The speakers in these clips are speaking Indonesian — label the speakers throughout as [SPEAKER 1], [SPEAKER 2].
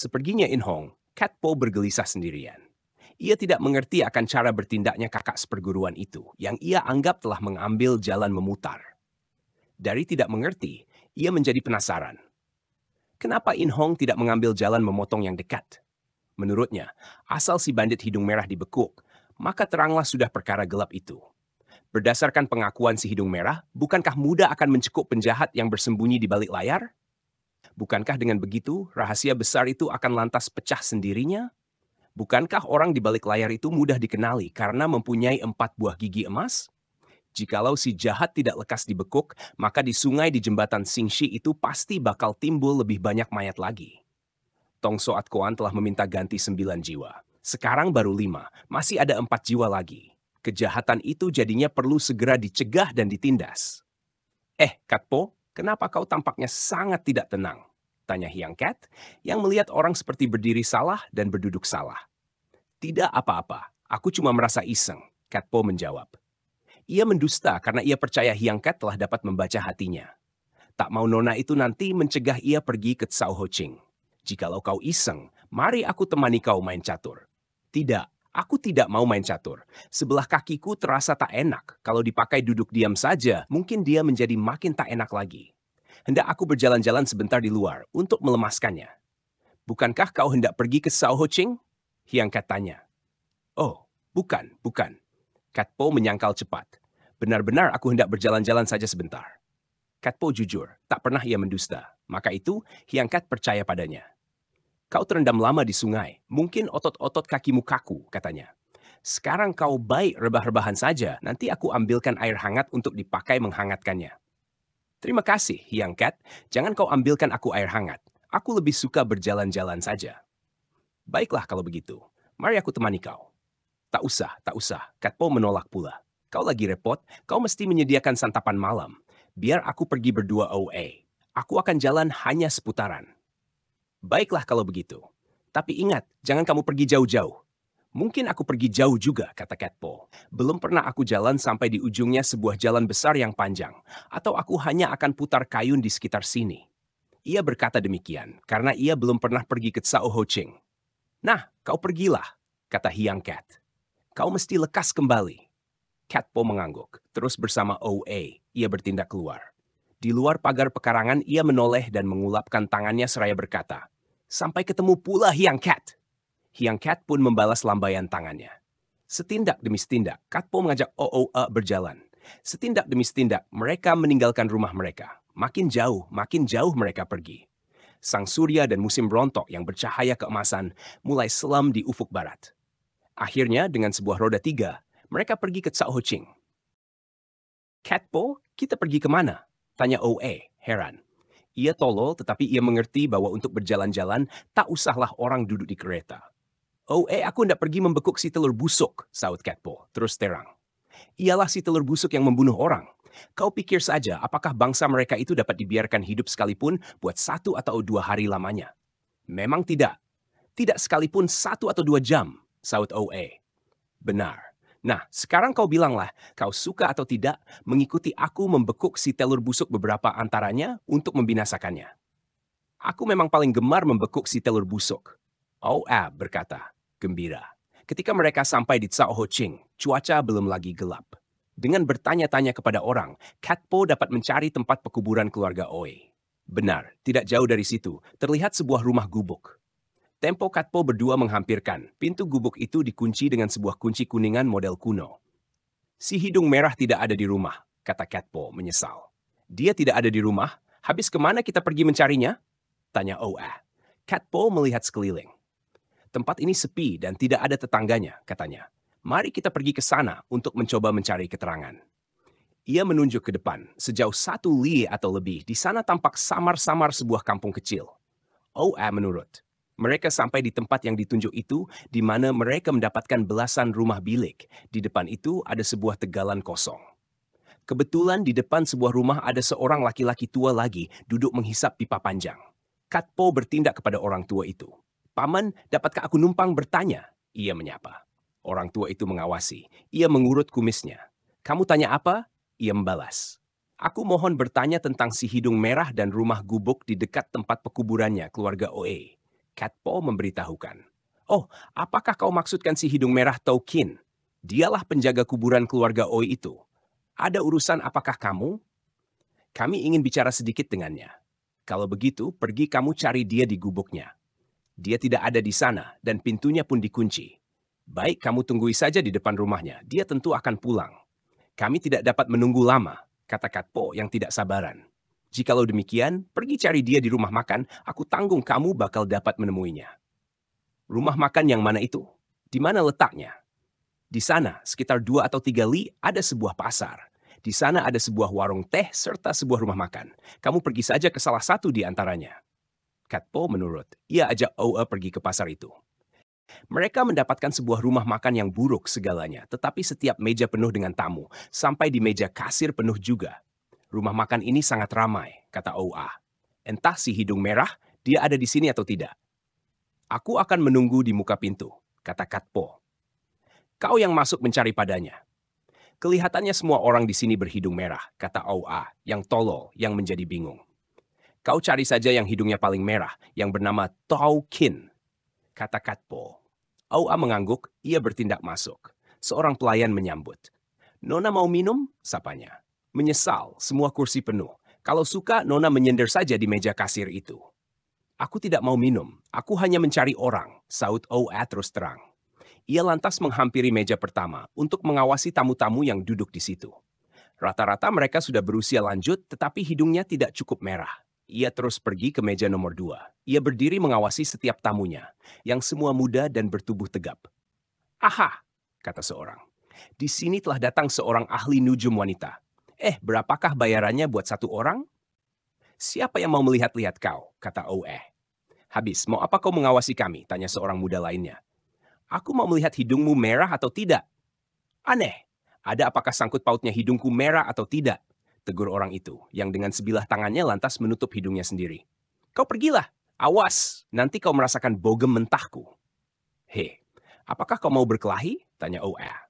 [SPEAKER 1] Seperginya In Hong, Cat Po bergelisah sendirian. Ia tidak mengerti akan cara bertindaknya kakak seperguruan itu, yang ia anggap telah mengambil jalan memutar. Dari tidak mengerti, ia menjadi penasaran. Kenapa In Hong tidak mengambil jalan memotong yang dekat? Menurutnya, asal si bandit hidung merah dibekuk, maka teranglah sudah perkara gelap itu. Berdasarkan pengakuan si hidung merah, bukankah muda akan mencukup penjahat yang bersembunyi di balik layar? Bukankah dengan begitu rahasia besar itu akan lantas pecah sendirinya? Bukankah orang di balik layar itu mudah dikenali karena mempunyai empat buah gigi emas? Jikalau si jahat tidak lekas dibekuk, maka di sungai di jembatan Singshi itu pasti bakal timbul lebih banyak mayat lagi. Tong Soat Koan telah meminta ganti sembilan jiwa. Sekarang baru lima, masih ada empat jiwa lagi. Kejahatan itu jadinya perlu segera dicegah dan ditindas. Eh, Katpo, kenapa kau tampaknya sangat tidak tenang? Tanya Hiang Cat, yang melihat orang seperti berdiri salah dan berduduk salah. Tidak apa-apa, aku cuma merasa iseng, Cat Po menjawab. Ia mendusta karena ia percaya Hiang Cat telah dapat membaca hatinya. Tak mau Nona itu nanti mencegah ia pergi ke Tsao Ho Ching. Jikalau kau iseng, mari aku temani kau main catur. Tidak, aku tidak mau main catur. Sebelah kakiku terasa tak enak. Kalau dipakai duduk diam saja, mungkin dia menjadi makin tak enak lagi hendak aku berjalan-jalan sebentar di luar untuk melemaskannya. Bukankah kau hendak pergi ke Sao Ho Ching? Hiang katanya. Oh, bukan, bukan. Kat Po menyangkal cepat. Benar-benar aku hendak berjalan-jalan saja sebentar. Kat Po jujur, tak pernah ia mendusta. Maka itu, Hiang Kat percaya padanya. Kau terendam lama di sungai, mungkin otot-otot kakimu kaku, katanya. Sekarang kau baik rebah-rebahan saja, nanti aku ambilkan air hangat untuk dipakai menghangatkannya. Terima kasih, Hyang Cat. Jangan kau ambilkan aku air hangat. Aku lebih suka berjalan-jalan saja. Baiklah kalau begitu. Mari aku temani kau. Tak usah, tak usah. Cat Po menolak pula. Kau lagi repot, kau mesti menyediakan santapan malam. Biar aku pergi berdua OA. Aku akan jalan hanya seputaran. Baiklah kalau begitu. Tapi ingat, jangan kamu pergi jauh-jauh. Mungkin aku pergi jauh juga, kata Catpo. Belum pernah aku jalan sampai di ujungnya sebuah jalan besar yang panjang, atau aku hanya akan putar kayun di sekitar sini. Ia berkata demikian, karena ia belum pernah pergi ke Tsao Ho Ching. Nah, kau pergilah, kata Hiang Cat. Kau mesti lekas kembali. Catpo mengangguk, terus bersama OA, ia bertindak keluar. Di luar pagar pekarangan, ia menoleh dan mengulapkan tangannya seraya berkata, Sampai ketemu pula, Hiang Cat! Hiang Cat pun membalas lambaian tangannya. Setindak demi setindak, Katpo mengajak OOA berjalan. Setindak demi setindak, mereka meninggalkan rumah mereka. Makin jauh, makin jauh mereka pergi. Sang surya dan musim rontok yang bercahaya keemasan mulai selam di ufuk barat. Akhirnya, dengan sebuah roda tiga, mereka pergi ke Tsao Ho Ching. Katpo, kita pergi kemana? Tanya OA, e, heran. Ia tolol tetapi ia mengerti bahwa untuk berjalan-jalan tak usahlah orang duduk di kereta. Oh, eh aku hendak pergi membekuk si telur busuk, saut Catpo, terus terang. Ialah si telur busuk yang membunuh orang. Kau pikir saja apakah bangsa mereka itu dapat dibiarkan hidup sekalipun buat satu atau dua hari lamanya. Memang tidak. Tidak sekalipun satu atau dua jam, saut OE. Benar. Nah, sekarang kau bilanglah, kau suka atau tidak mengikuti aku membekuk si telur busuk beberapa antaranya untuk membinasakannya. Aku memang paling gemar membekuk si telur busuk. Oh, berkata gembira. Ketika mereka sampai di Cao Ho Ching, cuaca belum lagi gelap. Dengan bertanya-tanya kepada orang, Kat Po dapat mencari tempat pekuburan keluarga Oi. Benar, tidak jauh dari situ, terlihat sebuah rumah gubuk. Tempo Kat Po berdua menghampirkan, pintu gubuk itu dikunci dengan sebuah kunci kuningan model kuno. Si hidung merah tidak ada di rumah, kata Kat Po, menyesal. Dia tidak ada di rumah, habis kemana kita pergi mencarinya? Tanya Oa. Po melihat sekeliling. Tempat ini sepi dan tidak ada tetangganya, katanya. Mari kita pergi ke sana untuk mencoba mencari keterangan. Ia menunjuk ke depan, sejauh satu li atau lebih, di sana tampak samar-samar sebuah kampung kecil. OA menurut, mereka sampai di tempat yang ditunjuk itu, di mana mereka mendapatkan belasan rumah bilik. Di depan itu ada sebuah tegalan kosong. Kebetulan di depan sebuah rumah ada seorang laki-laki tua lagi duduk menghisap pipa panjang. Katpo bertindak kepada orang tua itu. Paman, dapatkah aku numpang bertanya? Ia menyapa. Orang tua itu mengawasi. Ia mengurut kumisnya. Kamu tanya apa? Ia membalas. Aku mohon bertanya tentang si hidung merah dan rumah gubuk di dekat tempat pekuburannya keluarga Oe. Cat Paul memberitahukan. Oh, apakah kau maksudkan si hidung merah Tokin? Dialah penjaga kuburan keluarga Oe itu. Ada urusan apakah kamu? Kami ingin bicara sedikit dengannya. Kalau begitu, pergi kamu cari dia di gubuknya. Dia tidak ada di sana, dan pintunya pun dikunci. Baik, kamu tunggui saja di depan rumahnya. Dia tentu akan pulang. Kami tidak dapat menunggu lama, kata Katpo yang tidak sabaran. Jikalau demikian, pergi cari dia di rumah makan, aku tanggung kamu bakal dapat menemuinya. Rumah makan yang mana itu? Di mana letaknya? Di sana, sekitar dua atau tiga li, ada sebuah pasar. Di sana ada sebuah warung teh serta sebuah rumah makan. Kamu pergi saja ke salah satu di antaranya. Katpo Po menurut, ia ajak Oa pergi ke pasar itu. Mereka mendapatkan sebuah rumah makan yang buruk segalanya, tetapi setiap meja penuh dengan tamu, sampai di meja kasir penuh juga. Rumah makan ini sangat ramai, kata Oa. Entah si hidung merah, dia ada di sini atau tidak. Aku akan menunggu di muka pintu, kata Katpo. Kau yang masuk mencari padanya. Kelihatannya semua orang di sini berhidung merah, kata Oa, yang tolol, yang menjadi bingung. Kau cari saja yang hidungnya paling merah, yang bernama Tau Kin," kata Katpo. Aua mengangguk, ia bertindak masuk. Seorang pelayan menyambut. Nona mau minum? sapanya. Menyesal, semua kursi penuh. Kalau suka, Nona menyender saja di meja kasir itu. Aku tidak mau minum, aku hanya mencari orang, saut Oa terus terang. Ia lantas menghampiri meja pertama untuk mengawasi tamu-tamu yang duduk di situ. Rata-rata mereka sudah berusia lanjut, tetapi hidungnya tidak cukup merah. Ia terus pergi ke meja nomor dua. Ia berdiri mengawasi setiap tamunya, yang semua muda dan bertubuh tegap. Aha, kata seorang. Di sini telah datang seorang ahli nujum wanita. Eh, berapakah bayarannya buat satu orang? Siapa yang mau melihat-lihat kau? kata O.E. Eh. Habis, mau apa kau mengawasi kami? tanya seorang muda lainnya. Aku mau melihat hidungmu merah atau tidak. Aneh, ada apakah sangkut pautnya hidungku merah atau tidak? tegur orang itu, yang dengan sebilah tangannya lantas menutup hidungnya sendiri. Kau pergilah, awas, nanti kau merasakan bogem mentahku. He, apakah kau mau berkelahi? Tanya Oa.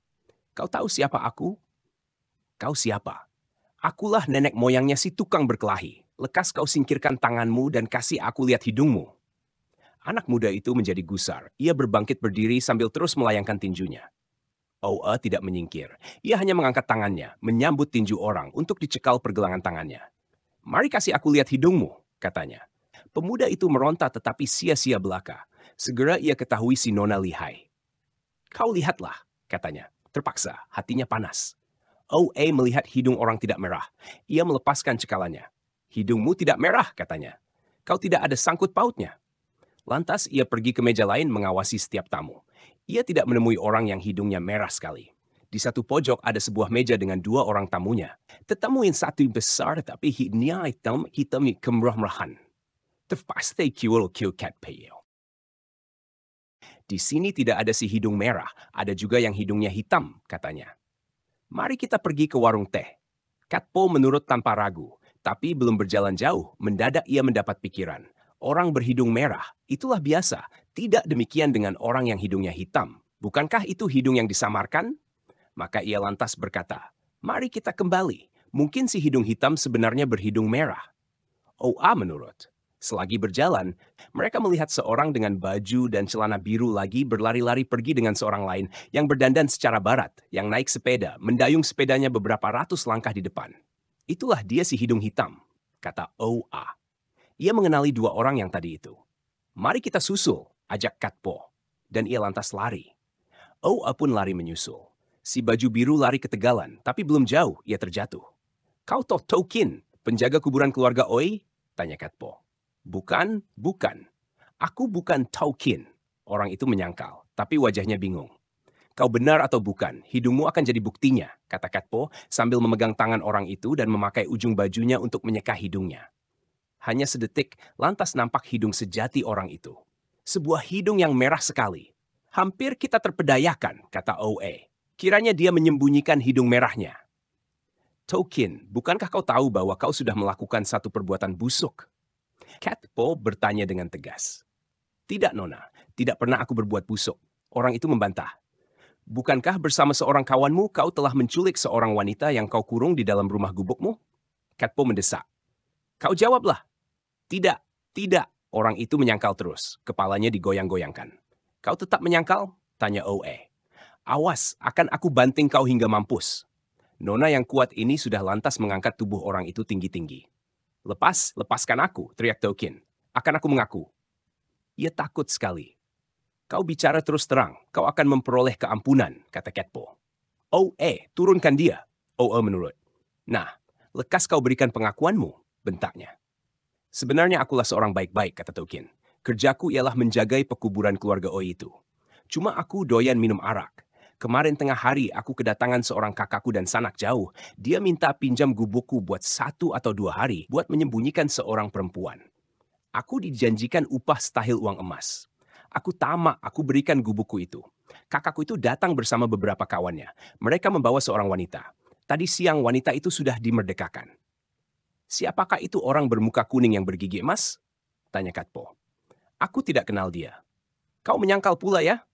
[SPEAKER 1] Kau tahu siapa aku? Kau siapa? Akulah nenek moyangnya si tukang berkelahi. Lekas kau singkirkan tanganmu dan kasih aku lihat hidungmu. Anak muda itu menjadi gusar. Ia berbangkit berdiri sambil terus melayangkan tinjunya. Oe tidak menyingkir. Ia hanya mengangkat tangannya, menyambut tinju orang untuk dicekal pergelangan tangannya. Mari kasih aku lihat hidungmu, katanya. Pemuda itu meronta tetapi sia-sia belaka. Segera ia ketahui si Nona lihai. Kau lihatlah, katanya. Terpaksa, hatinya panas. OA melihat hidung orang tidak merah. Ia melepaskan cekalannya. Hidungmu tidak merah, katanya. Kau tidak ada sangkut pautnya. Lantas ia pergi ke meja lain mengawasi setiap tamu. Ia tidak menemui orang yang hidungnya merah sekali. Di satu pojok ada sebuah meja dengan dua orang tamunya. Tetamu yang satu besar tapi hidungnya hitam, hitam kemerahan. Terpasti kiwal kiu cat peo. Di sini tidak ada si hidung merah, ada juga yang hidungnya hitam, katanya. Mari kita pergi ke warung teh. Katpo menurut tanpa ragu, tapi belum berjalan jauh, mendadak ia mendapat pikiran. Orang berhidung merah, itulah biasa. Tidak demikian dengan orang yang hidungnya hitam. Bukankah itu hidung yang disamarkan? Maka ia lantas berkata, Mari kita kembali. Mungkin si hidung hitam sebenarnya berhidung merah. OA oh, ah, menurut, selagi berjalan, mereka melihat seorang dengan baju dan celana biru lagi berlari-lari pergi dengan seorang lain yang berdandan secara barat, yang naik sepeda, mendayung sepedanya beberapa ratus langkah di depan. Itulah dia si hidung hitam, kata OA. Oh, ah. Ia mengenali dua orang yang tadi itu. Mari kita susul, ajak Katpo, dan ia lantas lari. Oa pun lari menyusul. Si baju biru lari ketegalan, tapi belum jauh ia terjatuh. Kau toh Tokin, penjaga kuburan keluarga Oi? Tanya Katpo. Bukan, bukan. Aku bukan Tokin. Orang itu menyangkal, tapi wajahnya bingung. Kau benar atau bukan, hidungmu akan jadi buktinya, kata Katpo sambil memegang tangan orang itu dan memakai ujung bajunya untuk menyeka hidungnya. Hanya sedetik, lantas nampak hidung sejati orang itu sebuah hidung yang merah sekali. Hampir kita terpedayakan, kata O.E. Kiranya dia menyembunyikan hidung merahnya. Tokin, bukankah kau tahu bahwa kau sudah melakukan satu perbuatan busuk? Cat Po bertanya dengan tegas. Tidak, Nona. Tidak pernah aku berbuat busuk. Orang itu membantah. Bukankah bersama seorang kawanmu kau telah menculik seorang wanita yang kau kurung di dalam rumah gubukmu? Katpo mendesak. Kau jawablah. Tidak, tidak, Orang itu menyangkal terus, kepalanya digoyang-goyangkan. Kau tetap menyangkal? Tanya OE. Awas, akan aku banting kau hingga mampus. Nona yang kuat ini sudah lantas mengangkat tubuh orang itu tinggi-tinggi. Lepas, lepaskan aku, teriak Tokin. Akan aku mengaku. Ia takut sekali. Kau bicara terus terang, kau akan memperoleh keampunan, kata Ketpo. OE, turunkan dia, OE menurut. Nah, lekas kau berikan pengakuanmu, bentaknya. Sebenarnya akulah seorang baik-baik, kata Tokin. Kerjaku ialah menjagai pekuburan keluarga Oi itu. Cuma aku doyan minum arak. Kemarin tengah hari aku kedatangan seorang kakakku dan sanak jauh. Dia minta pinjam gubukku buat satu atau dua hari buat menyembunyikan seorang perempuan. Aku dijanjikan upah setahil uang emas. Aku tamak, aku berikan gubukku itu. Kakakku itu datang bersama beberapa kawannya. Mereka membawa seorang wanita. Tadi siang wanita itu sudah dimerdekakan. Siapakah itu orang bermuka kuning yang bergigi emas? Tanya Katpo. Aku tidak kenal dia. Kau menyangkal pula ya?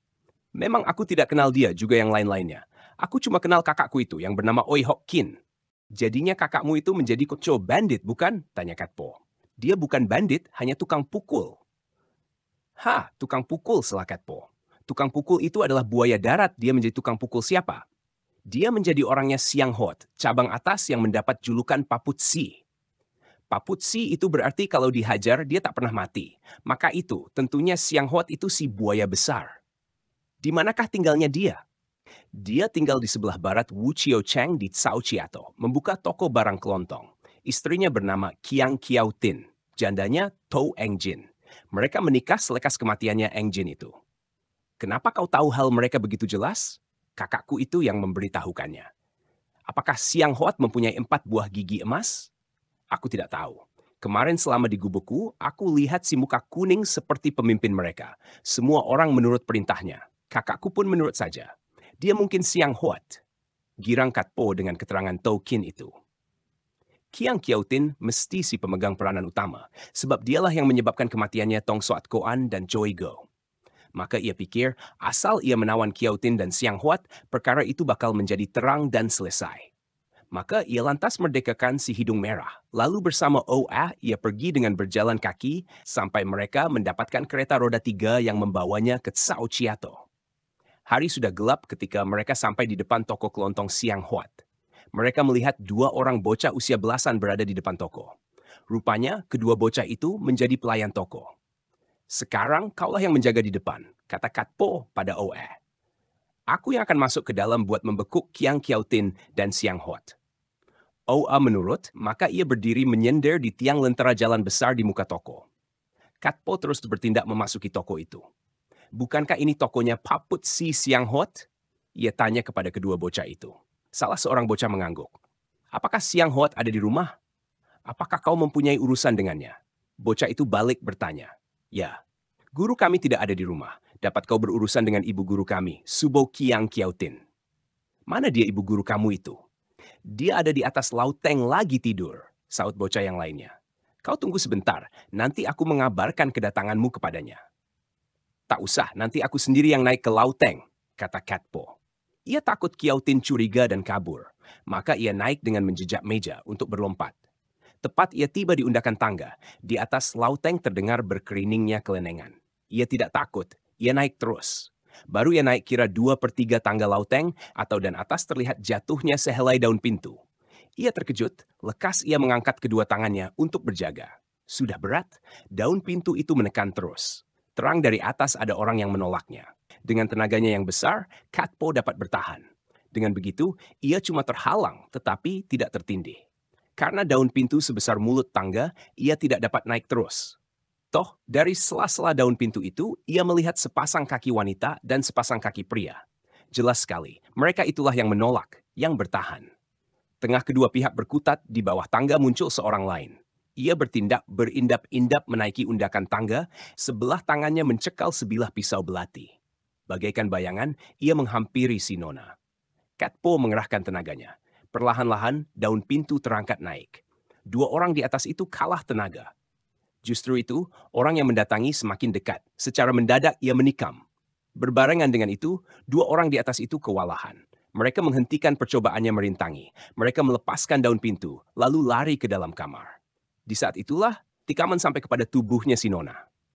[SPEAKER 1] Memang aku tidak kenal dia juga yang lain-lainnya. Aku cuma kenal kakakku itu yang bernama Oi Hok Kin. Jadinya kakakmu itu menjadi kocok bandit, bukan? Tanya Katpo. Dia bukan bandit, hanya tukang pukul. Ha, tukang pukul, selah Katpo. Tukang pukul itu adalah buaya darat, dia menjadi tukang pukul siapa? Dia menjadi orangnya Siang Hot, cabang atas yang mendapat julukan Paputsi. Paputsi itu berarti kalau dihajar dia tak pernah mati. Maka itu, tentunya Siang Hot itu si buaya besar. Di manakah tinggalnya dia? Dia tinggal di sebelah barat Wu Chiu Cheng di Cao Chiato, membuka toko barang kelontong. Istrinya bernama Qiang Qiao Tin, jandanya Tou Eng Jin. Mereka menikah selekas kematiannya Eng Jin itu. Kenapa kau tahu hal mereka begitu jelas? Kakakku itu yang memberitahukannya. Apakah Siang Hoat mempunyai empat buah gigi emas? Aku tidak tahu. Kemarin selama di gubukku, aku lihat si muka kuning seperti pemimpin mereka. Semua orang menurut perintahnya. Kakakku pun menurut saja. Dia mungkin siang Huat. Girang Katpo dengan keterangan Tokin itu. Kiang Kiautin mesti si pemegang peranan utama, sebab dialah yang menyebabkan kematiannya Tong Soat Koan dan Joy Go. Maka ia pikir, asal ia menawan Kiautin dan Siang Huat, perkara itu bakal menjadi terang dan selesai. Maka ia lantas merdekakan si hidung merah. Lalu bersama Oa, ia pergi dengan berjalan kaki sampai mereka mendapatkan kereta roda tiga yang membawanya ke Sao Chiato. Hari sudah gelap ketika mereka sampai di depan toko kelontong Siang Huat. Mereka melihat dua orang bocah usia belasan berada di depan toko. Rupanya, kedua bocah itu menjadi pelayan toko. Sekarang kaulah yang menjaga di depan, kata Kat Po pada Oa. Aku yang akan masuk ke dalam buat membekuk Kiang Kiautin dan Siang Hot. OA menurut, maka ia berdiri menyender di tiang lentera jalan besar di muka toko. Katpo terus bertindak memasuki toko itu. Bukankah ini tokonya Paput Si Siang Hot? Ia tanya kepada kedua bocah itu. Salah seorang bocah mengangguk. Apakah Siang Hot ada di rumah? Apakah kau mempunyai urusan dengannya? Bocah itu balik bertanya. Ya, guru kami tidak ada di rumah. Dapat kau berurusan dengan ibu guru kami, Subo Kiang Kiautin. Mana dia ibu guru kamu itu? Dia ada di atas lauteng lagi tidur, saut bocah yang lainnya. Kau tunggu sebentar, nanti aku mengabarkan kedatanganmu kepadanya. Tak usah, nanti aku sendiri yang naik ke lauteng, kata Katpo. Ia takut Kiautin curiga dan kabur, maka ia naik dengan menjejak meja untuk berlompat. Tepat ia tiba di undakan tangga, di atas lauteng terdengar berkeriningnya kelenengan. Ia tidak takut, ia naik terus. Baru ia naik kira dua per tiga tangga lauteng atau dan atas terlihat jatuhnya sehelai daun pintu. Ia terkejut, lekas ia mengangkat kedua tangannya untuk berjaga. Sudah berat, daun pintu itu menekan terus. Terang dari atas ada orang yang menolaknya. Dengan tenaganya yang besar, Katpo dapat bertahan. Dengan begitu, ia cuma terhalang tetapi tidak tertindih. Karena daun pintu sebesar mulut tangga, ia tidak dapat naik terus. Toh, dari sela-sela daun pintu itu, ia melihat sepasang kaki wanita dan sepasang kaki pria. Jelas sekali, mereka itulah yang menolak, yang bertahan. Tengah kedua pihak berkutat, di bawah tangga muncul seorang lain. Ia bertindak berindap-indap menaiki undakan tangga, sebelah tangannya mencekal sebilah pisau belati. Bagaikan bayangan, ia menghampiri Sinona. Katpo mengerahkan tenaganya. Perlahan-lahan, daun pintu terangkat naik. Dua orang di atas itu kalah tenaga. Justru itu, orang yang mendatangi semakin dekat. Secara mendadak, ia menikam. Berbarengan dengan itu, dua orang di atas itu kewalahan. Mereka menghentikan percobaannya merintangi. Mereka melepaskan daun pintu, lalu lari ke dalam kamar. Di saat itulah, tikaman sampai kepada tubuhnya Sinona.